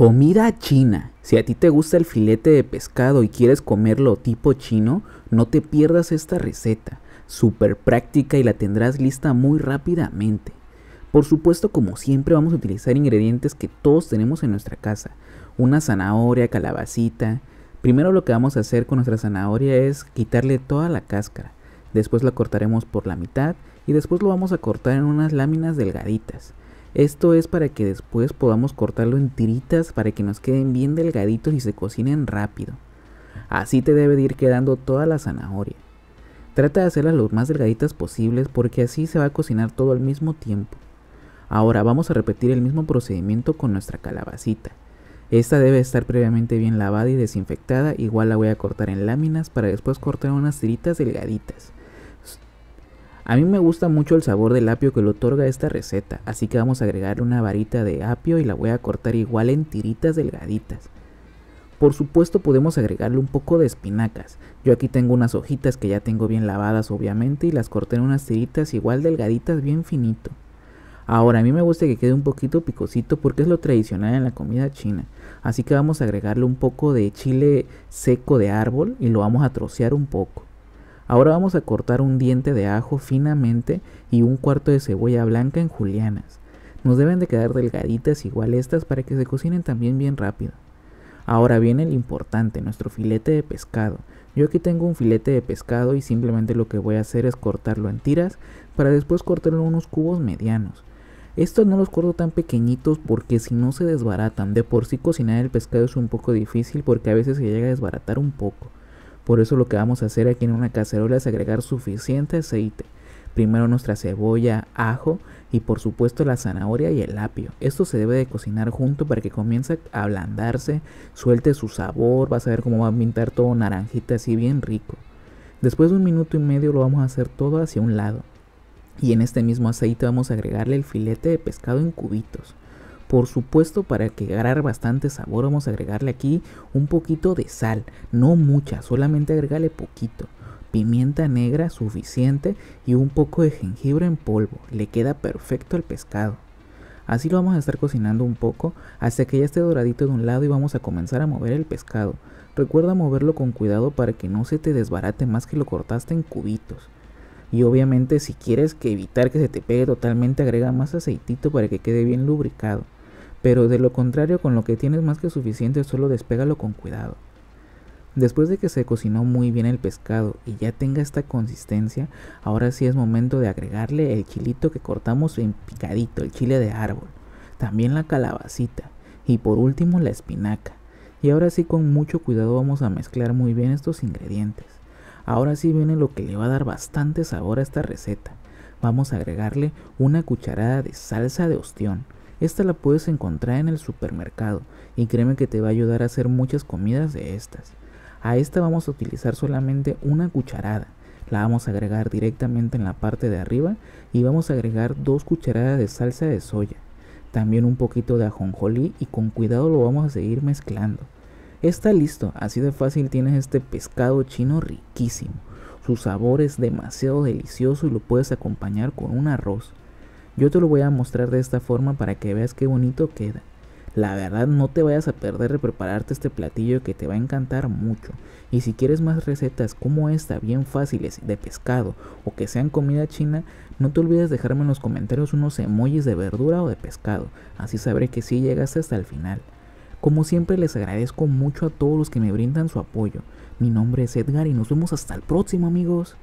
Comida china. Si a ti te gusta el filete de pescado y quieres comerlo tipo chino, no te pierdas esta receta. Súper práctica y la tendrás lista muy rápidamente. Por supuesto, como siempre, vamos a utilizar ingredientes que todos tenemos en nuestra casa. Una zanahoria, calabacita. Primero lo que vamos a hacer con nuestra zanahoria es quitarle toda la cáscara. Después la cortaremos por la mitad y después lo vamos a cortar en unas láminas delgaditas. Esto es para que después podamos cortarlo en tiritas para que nos queden bien delgaditos y se cocinen rápido. Así te debe de ir quedando toda la zanahoria. Trata de hacerlas lo más delgaditas posibles porque así se va a cocinar todo al mismo tiempo. Ahora vamos a repetir el mismo procedimiento con nuestra calabacita. Esta debe estar previamente bien lavada y desinfectada, igual la voy a cortar en láminas para después cortar unas tiritas delgaditas. A mí me gusta mucho el sabor del apio que le otorga esta receta, así que vamos a agregar una varita de apio y la voy a cortar igual en tiritas delgaditas. Por supuesto podemos agregarle un poco de espinacas. Yo aquí tengo unas hojitas que ya tengo bien lavadas obviamente y las corté en unas tiritas igual delgaditas bien finito. Ahora a mí me gusta que quede un poquito picosito porque es lo tradicional en la comida china. Así que vamos a agregarle un poco de chile seco de árbol y lo vamos a trocear un poco. Ahora vamos a cortar un diente de ajo finamente y un cuarto de cebolla blanca en julianas. Nos deben de quedar delgaditas igual estas para que se cocinen también bien rápido. Ahora viene el importante, nuestro filete de pescado. Yo aquí tengo un filete de pescado y simplemente lo que voy a hacer es cortarlo en tiras para después cortarlo en unos cubos medianos. Estos no los corto tan pequeñitos porque si no se desbaratan. De por sí cocinar el pescado es un poco difícil porque a veces se llega a desbaratar un poco. Por eso lo que vamos a hacer aquí en una cacerola es agregar suficiente aceite. Primero nuestra cebolla, ajo y por supuesto la zanahoria y el apio. Esto se debe de cocinar junto para que comience a ablandarse, suelte su sabor, vas a ver cómo va a pintar todo naranjita así bien rico. Después de un minuto y medio lo vamos a hacer todo hacia un lado. Y en este mismo aceite vamos a agregarle el filete de pescado en cubitos. Por supuesto, para que agarrar bastante sabor, vamos a agregarle aquí un poquito de sal, no mucha, solamente agregarle poquito. Pimienta negra suficiente y un poco de jengibre en polvo, le queda perfecto el pescado. Así lo vamos a estar cocinando un poco hasta que ya esté doradito de un lado y vamos a comenzar a mover el pescado. Recuerda moverlo con cuidado para que no se te desbarate más que lo cortaste en cubitos. Y obviamente si quieres que evitar que se te pegue totalmente agrega más aceitito para que quede bien lubricado pero de lo contrario con lo que tienes más que suficiente solo despégalo con cuidado. Después de que se cocinó muy bien el pescado y ya tenga esta consistencia, ahora sí es momento de agregarle el chilito que cortamos en picadito, el chile de árbol, también la calabacita y por último la espinaca. Y ahora sí con mucho cuidado vamos a mezclar muy bien estos ingredientes. Ahora sí viene lo que le va a dar bastante sabor a esta receta. Vamos a agregarle una cucharada de salsa de ostión esta la puedes encontrar en el supermercado y créeme que te va a ayudar a hacer muchas comidas de estas. A esta vamos a utilizar solamente una cucharada. La vamos a agregar directamente en la parte de arriba y vamos a agregar dos cucharadas de salsa de soya. También un poquito de ajonjolí y con cuidado lo vamos a seguir mezclando. Está listo, así de fácil tienes este pescado chino riquísimo. Su sabor es demasiado delicioso y lo puedes acompañar con un arroz. Yo te lo voy a mostrar de esta forma para que veas qué bonito queda. La verdad no te vayas a perder de prepararte este platillo que te va a encantar mucho. Y si quieres más recetas como esta, bien fáciles, de pescado o que sean comida china, no te olvides dejarme en los comentarios unos emojis de verdura o de pescado, así sabré que sí llegaste hasta el final. Como siempre les agradezco mucho a todos los que me brindan su apoyo. Mi nombre es Edgar y nos vemos hasta el próximo amigos.